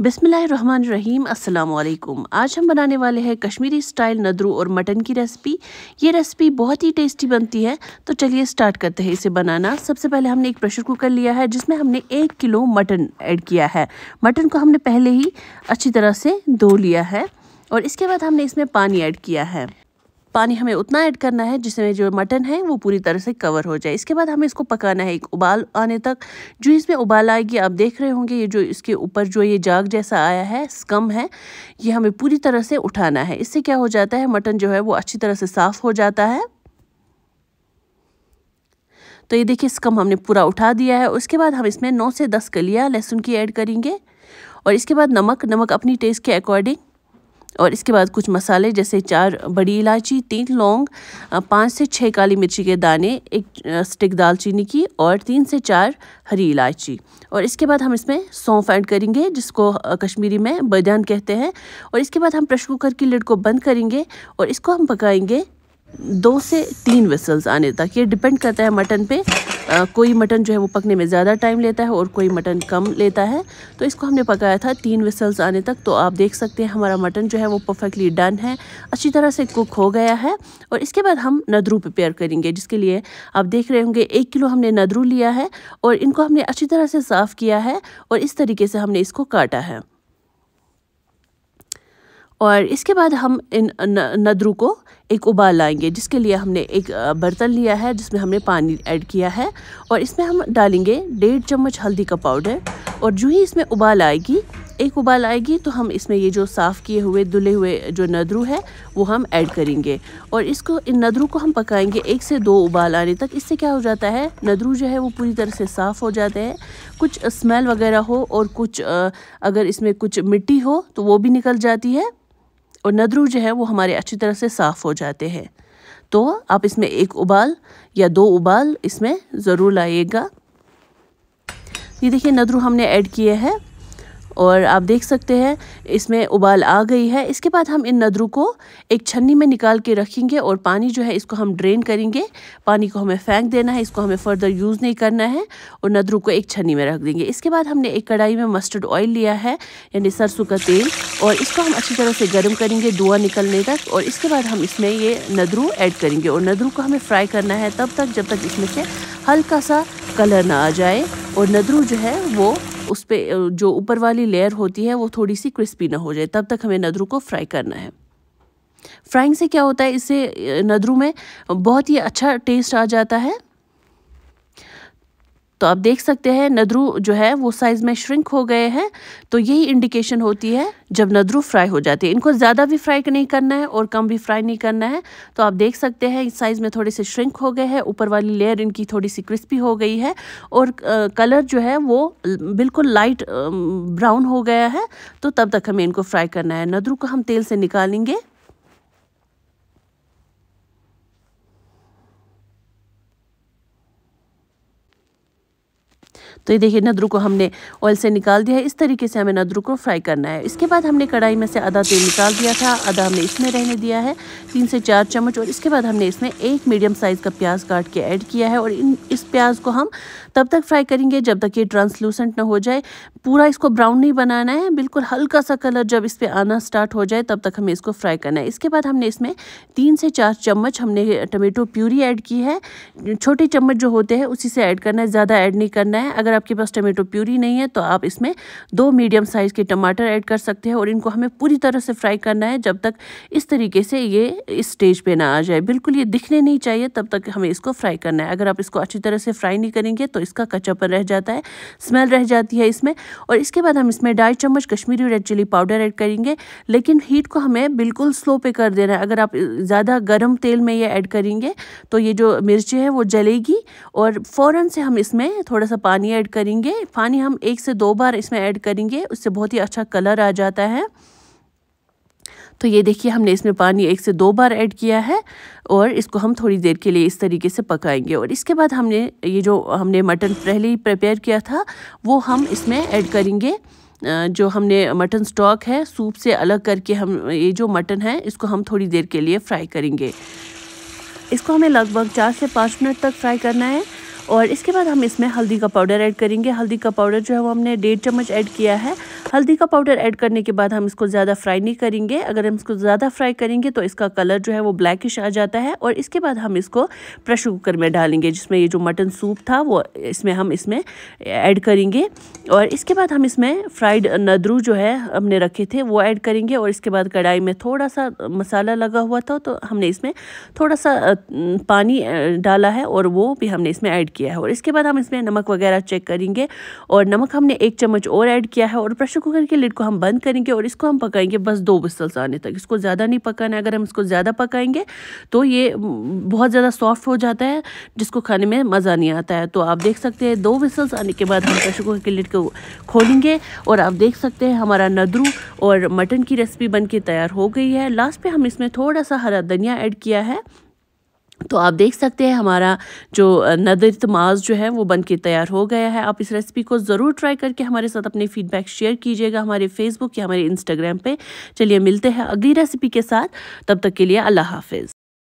बिसमीम अल्लाम आज हम बनाने वाले हैं कश्मीरी स्टाइल नदरू और मटन की रेसिपी ये रेसिपी बहुत ही टेस्टी बनती है तो चलिए स्टार्ट करते हैं इसे बनाना सबसे पहले हमने एक प्रेशर कुकर लिया है जिसमें हमने एक किलो मटन ऐड किया है मटन को हमने पहले ही अच्छी तरह से धो लिया है और इसके बाद हमने इसमें पानी ऐड किया है पानी हमें उतना ऐड करना है जिसमें जो मटन है वो पूरी तरह से कवर हो जाए इसके बाद हमें इसको पकाना है एक उबाल आने तक जो इसमें उबाल आएगी आप देख रहे होंगे ये जो इसके ऊपर जो ये जाग जैसा आया है स्कम है ये हमें पूरी तरह से उठाना है इससे क्या हो जाता है मटन जो है वो अच्छी तरह से साफ़ हो जाता है तो ये देखिए स्कम हमने पूरा उठा दिया है उसके बाद हम इसमें नौ से दस कलिया लहसुन की ऐड करेंगे और इसके बाद नमक नमक अपनी टेस्ट के अकॉर्डिंग और इसके बाद कुछ मसाले जैसे चार बड़ी इलायची तीन लौंग पाँच से छः काली मिर्ची के दाने एक स्टिक दालचीनी की और तीन से चार हरी इलायची और इसके बाद हम इसमें सौंफ ऐड करेंगे जिसको कश्मीरी में बदान कहते हैं और इसके बाद हम प्रेशर कुकर की लिड को बंद करेंगे और इसको हम पकाएंगे दो से तीन वेसल्स आने तक ये डिपेंड करता है मटन पे आ, कोई मटन जो है वो पकने में ज़्यादा टाइम लेता है और कोई मटन कम लेता है तो इसको हमने पकाया था तीन वेसल्स आने तक तो आप देख सकते हैं हमारा मटन जो है वो परफेक्टली डन है अच्छी तरह से कुक हो गया है और इसके बाद हम नदरू प्रिपेयर करेंगे जिसके लिए आप देख रहे होंगे एक किलो हमने नदरू लिया है और इनको हमने अच्छी तरह से साफ़ किया है और इस तरीके से हमने इसको काटा है और इसके बाद हम इन नदरू को एक उबाल लाएंगे जिसके लिए हमने एक बर्तन लिया है जिसमें हमने पानी ऐड किया है और इसमें हम डालेंगे डेढ़ चम्मच हल्दी का पाउडर और जो ही इसमें उबाल आएगी एक उबाल आएगी तो हम इसमें ये जो साफ़ किए हुए धुले हुए जो नदरू है वो हम ऐड करेंगे और इसको इन नदरू को हम पकाएंगे एक से दो उबाल आने तक इससे क्या हो जाता है नदरू जो है वो पूरी तरह से साफ़ हो जाते हैं कुछ स्मेल वगैरह हो और कुछ अगर इसमें कुछ मिट्टी हो तो वो भी निकल जाती है और नदरू जो है वो हमारे अच्छी तरह से साफ़ हो जाते हैं तो आप इसमें एक उबाल या दो उबाल इसमें ज़रूर लाइएगा ये देखिए नदरू हमने ऐड किया है और आप देख सकते हैं इसमें उबाल आ गई है इसके बाद हम इन नदरों को एक छन्नी में निकाल के रखेंगे और पानी जो है इसको हम ड्रेन करेंगे पानी को हमें फेंक देना है इसको हमें फ़र्दर यूज़ नहीं करना है और नदरों को एक छन्नी में रख देंगे इसके बाद हमने एक कढ़ाई में मस्टर्ड ऑयल लिया है यानी सरसों का तेल और इसको हम अच्छी तरह से गर्म करेंगे धुआं निकलने तक और इसके बाद हम इसमें ये नदरू ऐड करेंगे और नदरू को हमें फ्राई करना है तब तक जब तक इसमें से हल्का सा कलर ना आ जाए और नदरू जो है वो उस पर जो ऊपर वाली लेयर होती है वो थोड़ी सी क्रिस्पी ना हो जाए तब तक हमें नदरू को फ्राई करना है फ्राइंग से क्या होता है इससे नदरू में बहुत ही अच्छा टेस्ट आ जाता है तो आप देख सकते हैं नदरू जो है वो साइज़ में श्रिंक हो गए हैं तो यही इंडिकेशन होती है जब नदरू फ्राई हो जाती है इनको ज़्यादा भी फ्राई नहीं करना है और कम भी फ्राई नहीं करना है तो आप देख सकते हैं इस साइज़ में थोड़े से श्रिंक हो गए हैं ऊपर वाली लेयर इनकी थोड़ी सी क्रिस्पी हो गई है और आ, कलर जो है वो बिल्कुल लाइट ब्राउन हो गया है तो तब तक हमें इनको फ्राई करना है नदरू को हम तेल से निकालेंगे तो ये देखिए नदरू को हमने ऑयल से निकाल दिया है इस तरीके से हमें नदरू को फ्राई करना है इसके बाद हमने कढ़ाई में से आधा तेल निकाल दिया था आधा हमने इसमें रहने दिया है तीन से चार चम्मच और इसके बाद हमने इसमें एक मीडियम साइज़ का प्याज काट के ऐड किया है और इन इस प्याज को हम तब तक फ्राई करेंगे जब तक ये ट्रांसलूसेंट ना हो जाए पूरा इसको ब्राउन नहीं बनाना है बिल्कुल हल्का सा कलर जब इस पर आना स्टार्ट हो जाए तब तक हमें इसको फ्राई करना है इसके बाद हमने इसमें तीन से चार चम्मच हमने टमेटो प्यूरी ऐड की है छोटे चम्मच जो होते हैं उसी से ऐड करना है ज़्यादा ऐड नहीं करना है अगर अगर आपके पास टमाटो प्यूरी नहीं है तो आप इसमें दो मीडियम साइज़ के टमाटर ऐड कर सकते हैं और इनको हमें पूरी तरह से फ्राई करना है जब तक इस तरीके से ये इस स्टेज पे ना आ जाए बिल्कुल ये दिखने नहीं चाहिए तब तक हमें इसको फ्राई करना है अगर आप इसको अच्छी तरह से फ्राई नहीं करेंगे तो इसका कच्चापन रह जाता है स्मेल रह जाती है इसमें और इसके बाद हम इसमें ढाई चम्मच Kashmiri red chilli powder add करेंगे लेकिन हीट को हमें बिल्कुल स्लो पे कर देना है अगर आप ज़्यादा गर्म तेल में ये ऐड करेंगे तो ये जो मिर्ची है वो जलेगी और फ़ौरन से हम इसमें थोड़ा सा पानी ऐड करेंगे पानी हम एक से दो बार इसमें ऐड करेंगे उससे बहुत ही अच्छा कलर आ जाता है तो ये देखिए हमने इसमें पानी एक से दो बार ऐड किया है और इसको हम थोड़ी देर के लिए इस तरीके से पकाएंगे और इसके बाद हमने ये जो हमने मटन पहले ही प्रिपेयर किया था वो हम इसमें ऐड करेंगे जो हमने मटन स्टॉक है सूप से अलग करके हम ये जो मटन है इसको हम थोड़ी देर के लिए फ्राई करेंगे इसको हमें लगभग चार से पाँच मिनट तक फ्राई करना है और इसके बाद हम इसमें हल्दी का पाउडर ऐड करेंगे हल्दी का पाउडर जो है वो हमने डेढ़ चम्मच ऐड किया है हल्दी का पाउडर ऐड करने के बाद हम इसको ज़्यादा फ्राई नहीं करेंगे अगर हम इसको ज़्यादा फ्राई करेंगे तो इसका कलर जो है वो ब्लैकिश आ जाता है और इसके बाद हम इसको प्रेशर कुकर में डालेंगे जिसमें ये जो मटन सूप था वो इसमें हम इसमें ऐड करेंगे और इसके बाद हम इसमें फ्राइड नदरू जो है हमने रखे थे वो ऐड करेंगे और इसके बाद कढ़ाई में थोड़ा सा मसाला लगा हुआ था तो हमने इसमें थोड़ा सा पानी डाला है और वो भी हमने इसमें ऐड किया है और इसके बाद हम इसमें नमक वगैरह चेक करेंगे और नमक हमने एक चम्मच और ऐड किया है और प्रेशर कुकर के लिड को हम बंद करेंगे और इसको हम पकाएंगे बस दो बिस्सल्स आने तक इसको ज़्यादा नहीं पकाना अगर हम इसको ज़्यादा पकाएंगे तो ये बहुत ज़्यादा सॉफ्ट हो जाता है जिसको खाने में मज़ा नहीं आता है तो आप देख सकते हैं दो विसल्स आने के बाद हम प्रेशर कुकर के लिड को खोलेंगे और आप देख सकते हैं हमारा नदरू और मटन की रेसिपी बन तैयार हो गई है लास्ट पे हम इसमें थोड़ा सा हरा धनिया ऐड किया है तो आप देख सकते हैं हमारा जो नदरित माज जो है वो बन के तैयार हो गया है आप इस रेसिपी को ज़रूर ट्राई करके हमारे साथ अपने फीडबैक शेयर कीजिएगा हमारे फेसबुक या हमारे इंस्टाग्राम पे चलिए मिलते हैं अगली रेसिपी के साथ तब तक के लिए अल्लाह हाफिज़